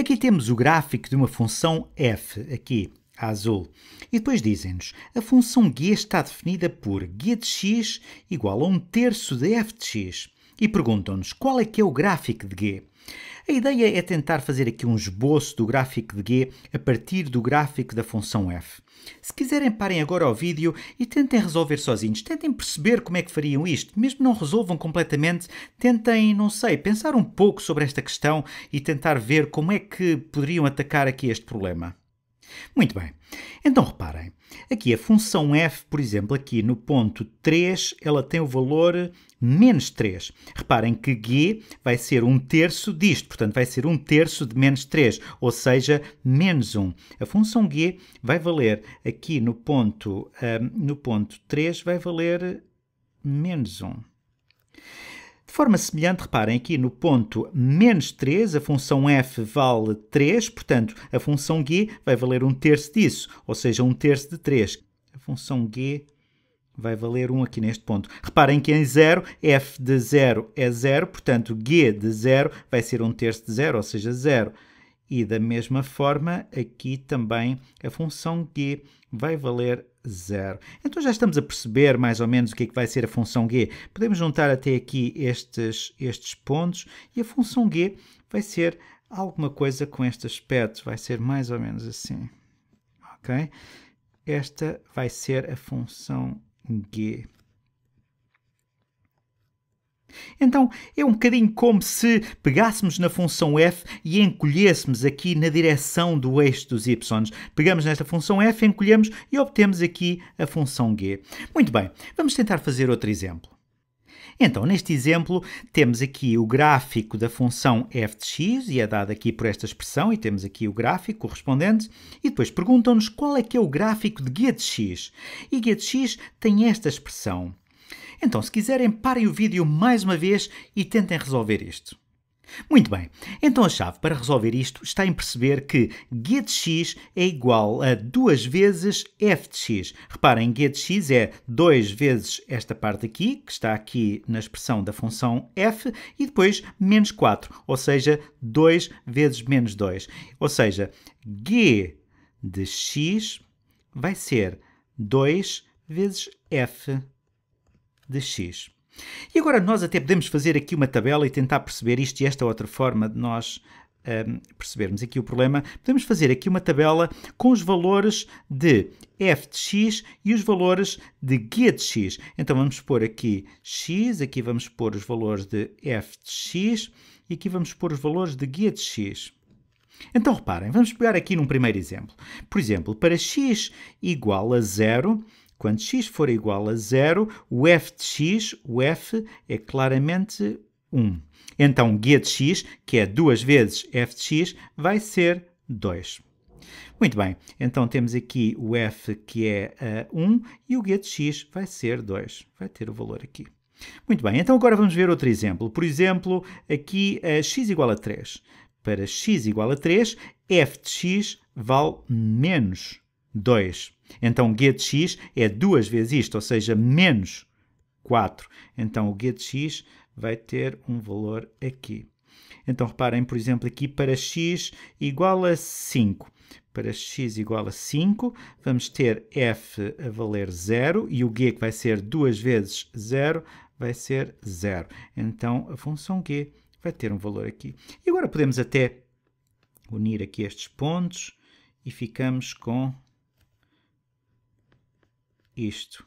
Aqui temos o gráfico de uma função f, aqui a azul. E depois dizem-nos, a função guia está definida por guia de x igual a 1 terço de f de x e perguntam-nos qual é que é o gráfico de G. A ideia é tentar fazer aqui um esboço do gráfico de G a partir do gráfico da função f. Se quiserem, parem agora ao vídeo e tentem resolver sozinhos. Tentem perceber como é que fariam isto. Mesmo não resolvam completamente, tentem, não sei, pensar um pouco sobre esta questão e tentar ver como é que poderiam atacar aqui este problema. Muito bem, então reparem. Aqui a função f, por exemplo, aqui no ponto 3, ela tem o valor menos 3. Reparem que g vai ser um terço disto, portanto vai ser um terço de menos 3, ou seja, menos 1. A função g vai valer aqui no ponto, um, no ponto 3, vai valer menos 1. De forma semelhante, reparem aqui no ponto menos 3, a função f vale 3, portanto, a função g vai valer um terço disso, ou seja, um terço de 3. A função g vai valer 1 aqui neste ponto. Reparem que em 0, f de 0 é 0, portanto, g de 0 vai ser um terço de 0, ou seja, 0. E da mesma forma, aqui também a função g vai valer zero. Então já estamos a perceber mais ou menos o que é que vai ser a função g. Podemos juntar até aqui estes, estes pontos e a função g vai ser alguma coisa com este aspecto. Vai ser mais ou menos assim. Ok? Esta vai ser a função g. Então é um bocadinho como se pegássemos na função f e encolhêssemos aqui na direção do eixo dos y. Pegamos nesta função f, encolhemos e obtemos aqui a função g. Muito bem, vamos tentar fazer outro exemplo. Então, neste exemplo, temos aqui o gráfico da função f de x, e é dado aqui por esta expressão, e temos aqui o gráfico correspondente, e depois perguntam-nos qual é que é o gráfico de g de x. E g de x tem esta expressão. Então, se quiserem, parem o vídeo mais uma vez e tentem resolver isto. Muito bem, então a chave para resolver isto está em perceber que g de x é igual a 2 vezes f de x. Reparem, g de x é 2 vezes esta parte aqui, que está aqui na expressão da função f, e depois menos 4, ou seja, 2 vezes menos 2. Ou seja, g de x vai ser 2 vezes f de x. E agora nós até podemos fazer aqui uma tabela e tentar perceber isto e esta outra forma de nós um, percebermos aqui o problema, podemos fazer aqui uma tabela com os valores de f de x e os valores de g de x. Então vamos pôr aqui x, aqui vamos pôr os valores de f de x e aqui vamos pôr os valores de g de x. Então reparem, vamos pegar aqui num primeiro exemplo. Por exemplo, para x igual a zero, quando x for igual a zero, o f de x, o f é claramente 1. Então, g de x, que é 2 vezes f de x, vai ser 2. Muito bem, então temos aqui o f que é uh, eh, 1 e o g de x vai ser 2. Vai ter o valor aqui. Muito bem, então agora vamos ver outro exemplo. Por exemplo, aqui uh, x igual a 3. Para x igual a 3, f de x vale menos 2. Então, getX é duas vezes isto, ou seja, menos 4. Então, o getX vai ter um valor aqui. Então, reparem, por exemplo, aqui para x igual a 5. Para x igual a 5, vamos ter f a valer 0 e o g que vai ser 2 vezes 0 vai ser 0. Então, a função g vai ter um valor aqui. E agora podemos até unir aqui estes pontos e ficamos com isto.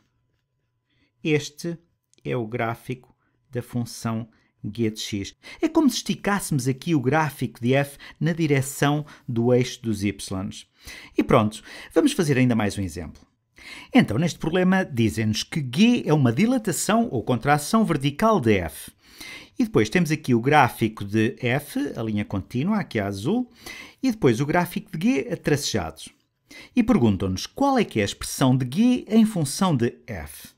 Este é o gráfico da função getx. É como se esticássemos aqui o gráfico de f na direção do eixo dos y. E pronto, vamos fazer ainda mais um exemplo. Então, neste problema, dizem-nos que g é uma dilatação ou contração vertical de f. E depois temos aqui o gráfico de f, a linha contínua, aqui a azul, e depois o gráfico de g tracejado. E perguntam-nos qual é que é a expressão de G em função de F.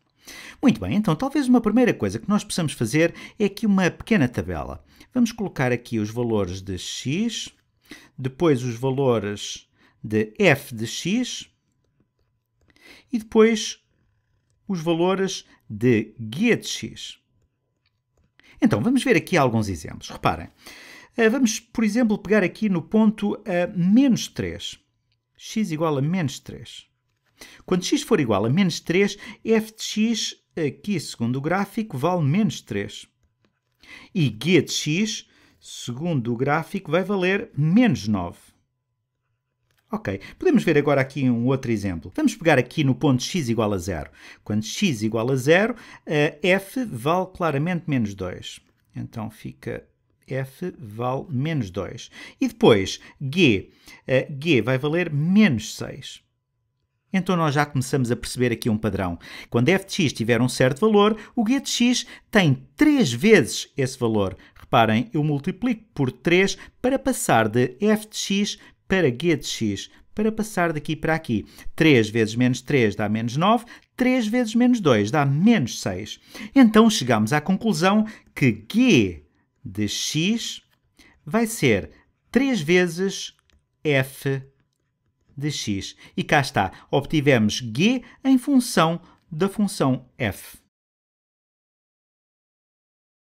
Muito bem, então talvez uma primeira coisa que nós possamos fazer é aqui uma pequena tabela. Vamos colocar aqui os valores de x, depois os valores de f de x e depois os valores de g de x. Então, vamos ver aqui alguns exemplos. Reparem, eh, vamos, por exemplo, pegar aqui no ponto a eh, menos 3 x igual a menos 3. Quando x for igual a menos 3, f de x, aqui segundo o gráfico, vale menos 3. E g de x, segundo o gráfico, vai valer menos 9. Ok, podemos ver agora aqui um outro exemplo. Vamos pegar aqui no ponto x igual a zero. Quando x igual a zero, f vale claramente menos 2. Então fica f vale menos 2. E depois, g. Uh, g vai valer menos 6. Então nós já começamos a perceber aqui um padrão. Quando f de x tiver um certo valor, o g de x tem 3 vezes esse valor. Reparem, eu multiplico por 3 para passar de f de x para g de x, para passar daqui para aqui. 3 vezes menos 3 dá menos 9, 3 vezes menos 2 dá menos 6. Então chegamos à conclusão que g de x vai ser 3 vezes f de x. E cá está, obtivemos g em função da função f.